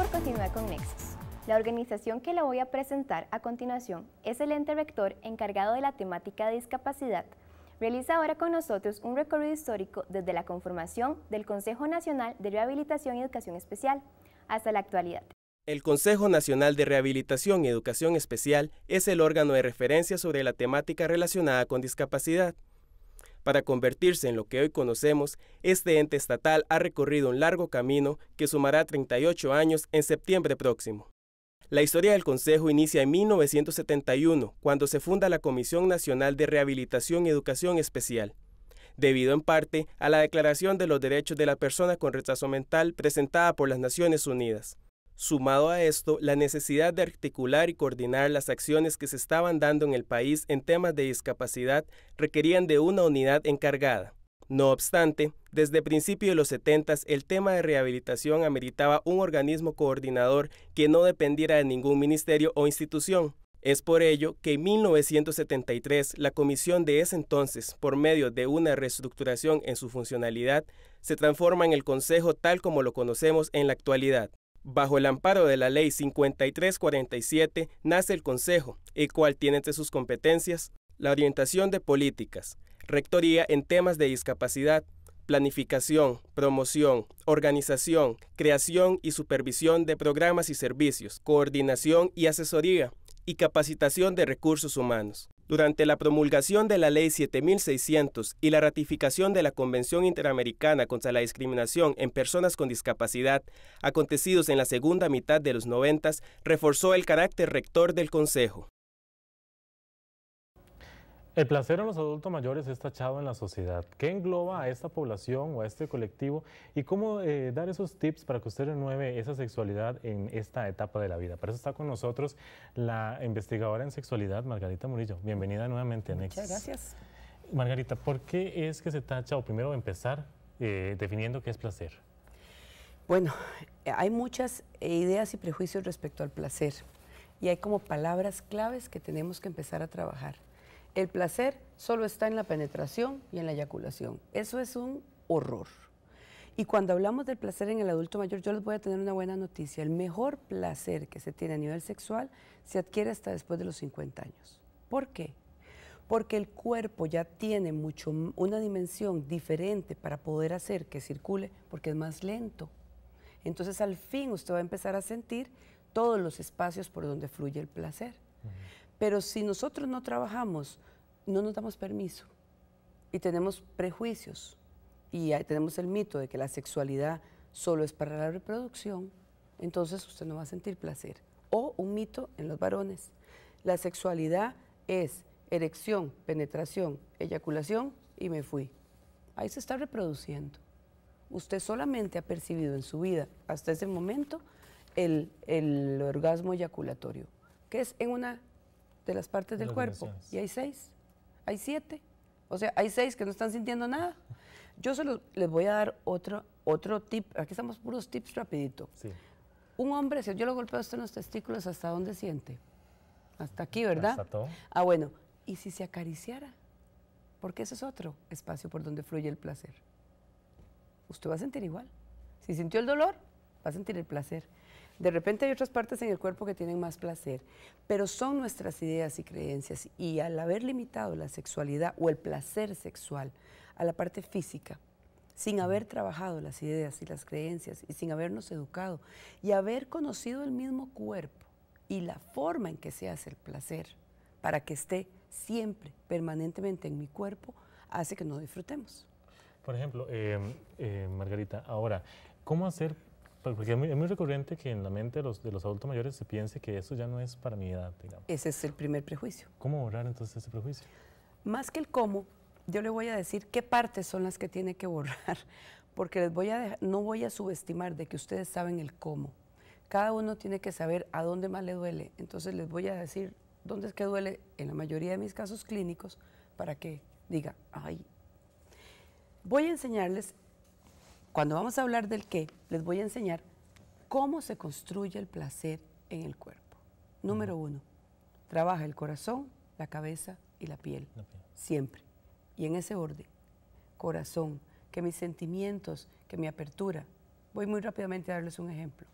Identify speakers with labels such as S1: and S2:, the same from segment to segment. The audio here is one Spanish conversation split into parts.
S1: por continuar con Nexus. La organización que la voy a presentar a continuación es el ente rector encargado de la temática de discapacidad. Realiza ahora con nosotros un recorrido histórico desde la conformación del Consejo Nacional de Rehabilitación y Educación Especial hasta la actualidad. El Consejo Nacional de Rehabilitación y Educación Especial es el órgano de referencia sobre la temática relacionada con discapacidad. Para convertirse en lo que hoy conocemos, este ente estatal ha recorrido un largo camino que sumará 38 años en septiembre próximo. La historia del Consejo inicia en 1971, cuando se funda la Comisión Nacional de Rehabilitación y Educación Especial, debido en parte a la Declaración de los Derechos de la Persona con Retraso Mental presentada por las Naciones Unidas. Sumado a esto, la necesidad de articular y coordinar las acciones que se estaban dando en el país en temas de discapacidad requerían de una unidad encargada. No obstante, desde principios de los 70 el tema de rehabilitación ameritaba un organismo coordinador que no dependiera de ningún ministerio o institución. Es por ello que en 1973 la comisión de ese entonces, por medio de una reestructuración en su funcionalidad, se transforma en el Consejo tal como lo conocemos en la actualidad. Bajo el amparo de la Ley 5347 nace el Consejo, el cual tiene entre sus competencias la orientación de políticas, rectoría en temas de discapacidad, planificación, promoción, organización, creación y supervisión de programas y servicios, coordinación y asesoría, y capacitación de recursos humanos. Durante la promulgación de la Ley 7600 y la ratificación de la Convención Interamericana contra la Discriminación en Personas con Discapacidad, acontecidos en la segunda mitad de los 90, reforzó el carácter rector del Consejo.
S2: El placer en los adultos mayores es tachado en la sociedad. ¿Qué engloba a esta población o a este colectivo? ¿Y cómo eh, dar esos tips para que usted renueve esa sexualidad en esta etapa de la vida? Para eso está con nosotros la investigadora en sexualidad, Margarita Murillo. Bienvenida nuevamente, Nex. Muchas gracias. Margarita, ¿por qué es que se tacha, o primero empezar eh, definiendo qué es placer?
S3: Bueno, eh, hay muchas ideas y prejuicios respecto al placer y hay como palabras claves que tenemos que empezar a trabajar. El placer solo está en la penetración y en la eyaculación. Eso es un horror. Y cuando hablamos del placer en el adulto mayor, yo les voy a tener una buena noticia. El mejor placer que se tiene a nivel sexual se adquiere hasta después de los 50 años. ¿Por qué? Porque el cuerpo ya tiene mucho, una dimensión diferente para poder hacer que circule, porque es más lento. Entonces al fin usted va a empezar a sentir todos los espacios por donde fluye el placer. Pero si nosotros no trabajamos, no nos damos permiso y tenemos prejuicios y tenemos el mito de que la sexualidad solo es para la reproducción, entonces usted no va a sentir placer. O un mito en los varones. La sexualidad es erección, penetración, eyaculación y me fui. Ahí se está reproduciendo. Usted solamente ha percibido en su vida hasta ese momento el, orgasmo eyaculatorio, que es en una de las partes del cuerpo. Y hay seis, hay siete. O sea, hay seis que no están sintiendo nada. Yo solo les voy a dar otro, otro tip. Aquí estamos puros tips rapidito. Un hombre, si yo lo golpeo hasta en los testículos, ¿hasta dónde siente? Hasta aquí, ¿verdad? Hasta todo. Ah, bueno. ¿Y si se acariciara? Porque ese es otro espacio por donde fluye el placer. Usted va a sentir igual. Si sintió el dolor, va a sentir el placer. De repente hay otras partes en el cuerpo que tienen más placer, pero son nuestras ideas y creencias. Y al haber limitado la sexualidad o el placer sexual a la parte física, sin haber trabajado las ideas y las creencias y sin habernos educado y haber conocido el mismo cuerpo y la forma en que se hace el placer para que esté siempre, permanentemente en mi cuerpo, hace que no disfrutemos.
S2: Por ejemplo, em, em, Margarita, ahora, ¿cómo hacer pues, porque es muy, recurrente que en la mente de los, de los adultos mayores se piense que eso ya no es para mi edad, Ese es el primer prejuicio. ¿Cómo borrar entonces ese prejuicio?
S3: Más que el cómo, yo le voy a decir qué partes son las que tiene que borrar, porque les voy a no voy a subestimar de que ustedes saben el cómo. Cada uno tiene que saber a dónde más le duele. Entonces les voy a decir dónde es que duele en la mayoría de mis casos clínicos para que diga, ay. Voy a enseñarles cuando vamos a hablar del qué, les voy a enseñar cómo se construye el placer en el cuerpo. Número uno, trabaja el corazón, la cabeza y la piel. Siempre. Y en ese orden. Corazón, que mis sentimientos, que mi apertura. Voy muy rápidamente a darles un ejemplo.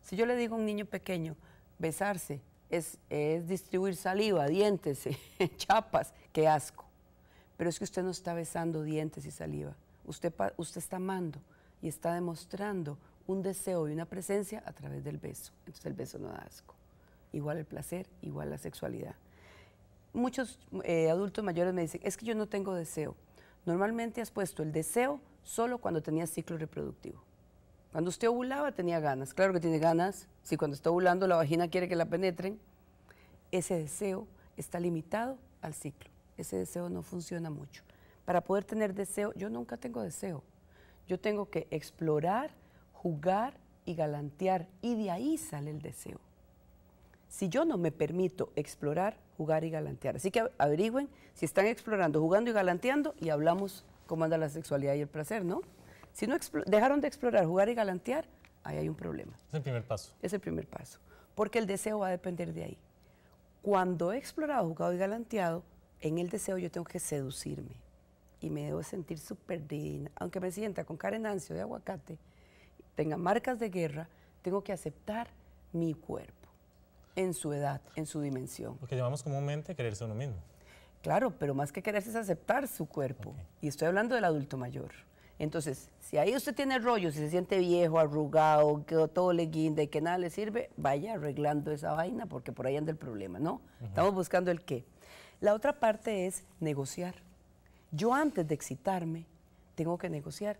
S3: Si yo le digo a un niño pequeño, besarse es, es distribuir saliva, dientes, chapas, qué asco. Pero es que usted no está besando dientes y saliva Usted, está amando y está demostrando un deseo y una presencia a través del beso. Entonces el beso no da asco. Igual el placer, igual la sexualidad. Muchos eh, adultos mayores me dicen, es que yo no tengo deseo. Normalmente has puesto el deseo solo cuando tenía ciclo reproductivo. Cuando usted ovulaba tenía ganas, claro que tiene ganas, si cuando está ovulando la vagina quiere que la penetren, ese deseo está limitado al ciclo, ese deseo no funciona mucho para poder tener deseo, yo nunca tengo deseo. Yo tengo que explorar, jugar y galantear y de ahí sale el deseo. Si yo no me permito explorar, jugar y galantear. Así que averigüen si están explorando, jugando y galanteando y hablamos cómo anda la sexualidad y el placer, ¿no? Si no dejaron de explorar, jugar y galantear, ahí hay un problema.
S2: Es el primer paso. Es el primer paso,
S3: porque el deseo va a depender de ahí. Cuando he explorado, jugado y galanteado, en el deseo yo tengo que seducirme y me debo sentir súper digna, Aunque me sienta con carenancio de aguacate, tenga marcas de guerra, tengo que aceptar mi cuerpo en su edad, en su dimensión. porque
S2: que llamamos comúnmente quererse uno mismo.
S3: Claro, pero más que quererse es aceptar su cuerpo. Y estoy hablando del adulto mayor. Entonces, si ahí usted tiene rollo, si se siente viejo, arrugado, que todo le guinda y que nada le sirve, vaya arreglando esa vaina porque por ahí anda el problema, ¿no? Estamos buscando el qué. La otra parte es negociar. Yo antes de excitarme, tengo que negociar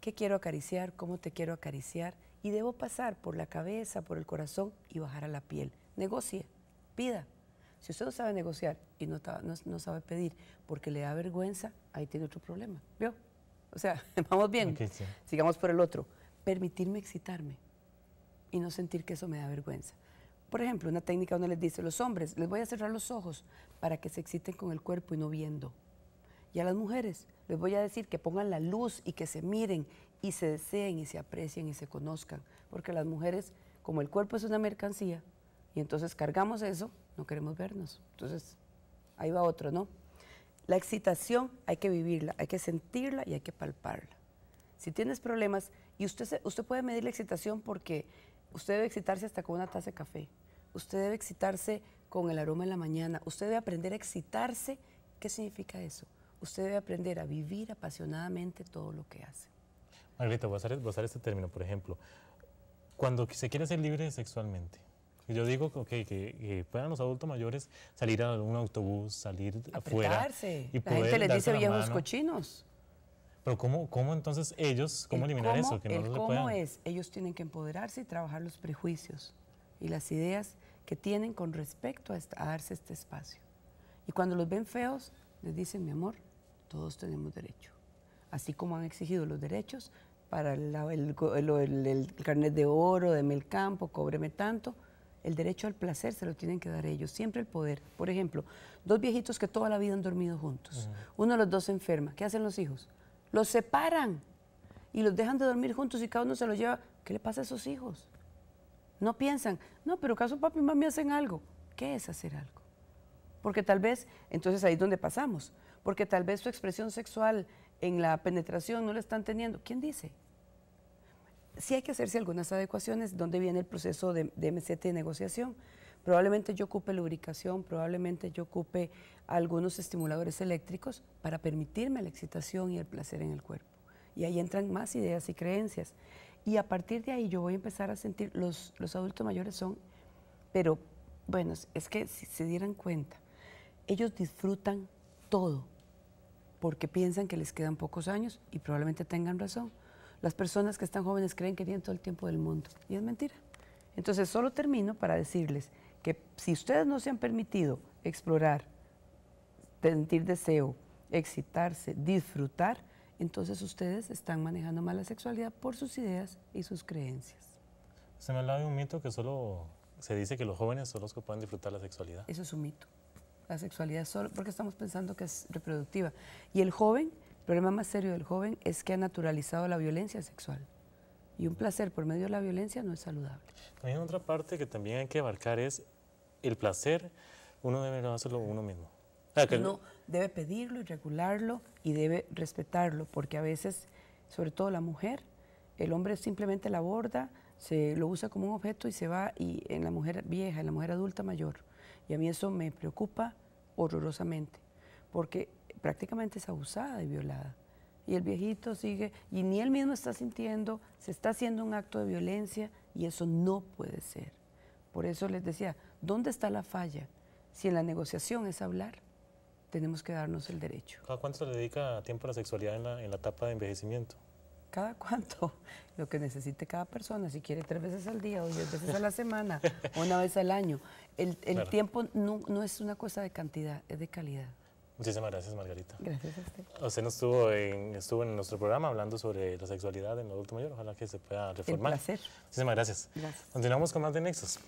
S3: qué quiero acariciar, cómo te quiero acariciar, y debo pasar por la cabeza, por el corazón y bajar a la piel. Negocie, pida. Si usted no sabe negociar y no, sabe pedir porque le da vergüenza, ahí tiene otro problema. ¿Vio? O sea, vamos bien. Sigamos por el otro. Permitirme excitarme y no sentir que eso me da vergüenza. Por ejemplo, una técnica donde les dice, los hombres, les voy a cerrar los ojos para que se exciten con el cuerpo y no viendo. Y a las mujeres les voy a decir que pongan la luz y que se miren y se deseen y se aprecien y se conozcan. Porque las mujeres, como el cuerpo es una mercancía, y entonces cargamos eso, no queremos vernos. Entonces, ahí va otro, ¿no? La excitación hay que vivirla, hay que sentirla y hay que palparla. Si tienes problemas, y usted, usted puede medir la excitación porque usted debe excitarse hasta con una taza de café, usted debe excitarse con el aroma en la mañana, usted debe aprender a excitarse. ¿Qué significa eso? usted debe aprender a vivir apasionadamente todo lo que hace.
S2: Margarita, voy a, usar, este término, por ejemplo. Cuando se quiere ser libre sexualmente, yo digo que, que, puedan los adultos mayores salir a un autobús, salir afuera. Y la gente les dice viejos
S3: cochinos.
S2: Pero ¿cómo, ¿cómo, entonces ellos, cómo eliminar eso? Que no cómo
S3: es, ellos tienen que empoderarse y trabajar los prejuicios y las ideas que tienen con respecto a, a darse este espacio. Y cuando los ven feos, les dicen, mi amor, todos tenemos derecho. Así como han exigido los derechos para el, carnet de oro, de el campo, cóbreme tanto, el derecho al placer se lo tienen que dar ellos, siempre el poder. Por ejemplo, dos viejitos que toda la vida han dormido juntos, uno de los dos se enferma, ¿qué hacen los hijos? Los separan y los dejan de dormir juntos y cada uno se los lleva. ¿Qué le pasa a esos hijos? No piensan, no, pero caso papi y mami hacen algo. ¿Qué es hacer algo? Porque tal vez, entonces ahí es donde pasamos porque tal vez su expresión sexual en la penetración no la están teniendo. ¿Quién dice? Sí hay que hacerse algunas adecuaciones, ¿dónde viene el proceso de, de MCT de negociación. Probablemente yo ocupe lubricación, probablemente yo ocupe algunos estimuladores eléctricos para permitirme la excitación y el placer en el cuerpo. Y ahí entran más ideas y creencias. Y a partir de ahí yo voy a empezar a sentir, los, los adultos mayores son, pero bueno, es que si se dieran cuenta, ellos disfrutan todo, porque piensan que les quedan pocos años y probablemente tengan razón. Las personas que están jóvenes creen que tienen todo el tiempo del mundo y es mentira. Entonces, solo termino para decirles que si ustedes no se han permitido explorar, sentir deseo, excitarse, disfrutar, entonces ustedes están manejando mal la sexualidad por sus ideas y sus creencias.
S2: Se me hablado de un mito que solo se dice que los jóvenes son los que pueden disfrutar la sexualidad. Eso
S3: es un mito la sexualidad solo, porque estamos pensando que es reproductiva. Y el joven, el problema más serio del joven es que ha naturalizado la violencia sexual. Y un placer por medio de la violencia no es saludable.
S2: También otra parte que también hay que abarcar es el placer, uno debe hacerlo uno mismo. uno
S3: debe pedirlo y regularlo y debe respetarlo, porque a veces, sobre todo la mujer, el hombre simplemente la aborda, se lo usa como un objeto y se va y en la mujer vieja, en la mujer adulta mayor. Y a mí eso me preocupa horrorosamente, porque prácticamente es abusada y violada. Y el viejito sigue, y ni él mismo está sintiendo, se está haciendo un acto de violencia y eso no puede ser. Por eso les decía, ¿dónde está la falla? Si en la negociación es hablar, tenemos que darnos el derecho.
S2: ¿A cuánto se dedica tiempo a la sexualidad en la etapa de envejecimiento?
S3: cada cuánto, lo que necesite cada persona, si quiere tres veces al día o diez veces a la semana o una vez al año. El, tiempo no, es una cosa de cantidad, es de calidad.
S2: Muchísimas gracias, Margarita. Gracias a usted. Usted no estuvo en, estuvo en nuestro programa hablando sobre la sexualidad en el adulto mayor. Ojalá que se pueda reformar. Un placer. Muchísimas gracias. Continuamos con más de Nexos